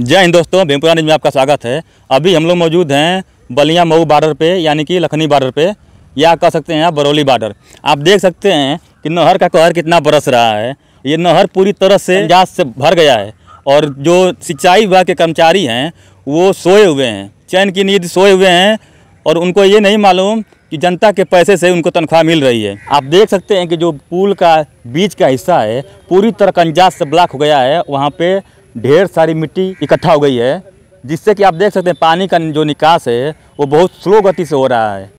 जय हिंद दोस्तों भीमपुरा न्यूज में आपका स्वागत है अभी हम लोग मौजूद हैं बलिया मऊ बार्डर पे यानी कि लखनी बार्डर पे या कह सकते हैं आप बरौली बार्डर आप देख सकते हैं कि नहर का कहर कितना बरस रहा है ये नहर पूरी तरह से जात से भर गया है और जो सिंचाई विभाग के कर्मचारी हैं वो सोए हुए हैं चैन की नींद सोए हुए हैं और उनको ये नहीं मालूम कि जनता के पैसे से उनको तनख्वाह मिल रही है आप देख सकते हैं कि जो पुल का बीच का हिस्सा है पूरी तरह कंजात से ब्लॉक हो गया है वहाँ पे ढेर सारी मिट्टी इकट्ठा हो गई है जिससे कि आप देख सकते हैं पानी का जो निकास है वो बहुत स्लो गति से हो रहा है